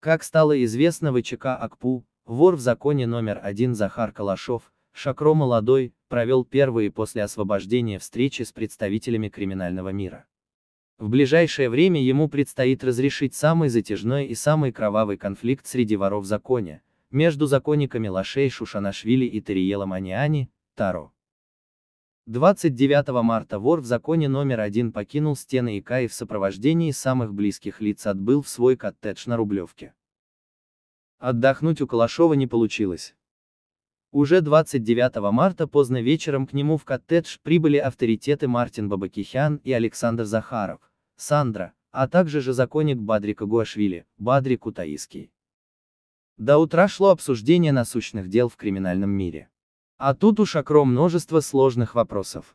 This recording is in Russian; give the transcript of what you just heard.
Как стало известно в ВЧК АКПУ, вор в законе номер один Захар Калашов, Шакро Молодой, провел первые после освобождения встречи с представителями криминального мира. В ближайшее время ему предстоит разрешить самый затяжной и самый кровавый конфликт среди воров в законе, между законниками Лашей Шушанашвили и Тариелом Аниани, Таро. 29 марта вор в законе номер один покинул стены ИК и в сопровождении самых близких лиц отбыл в свой коттедж на Рублевке. Отдохнуть у Калашова не получилось. Уже 29 марта поздно вечером к нему в коттедж прибыли авторитеты Мартин Бабакихян и Александр Захаров, Сандра, а также же законник Бадрика Гуашвили, Бадрик Утаиский. До утра шло обсуждение насущных дел в криминальном мире. А тут уж окро множество сложных вопросов.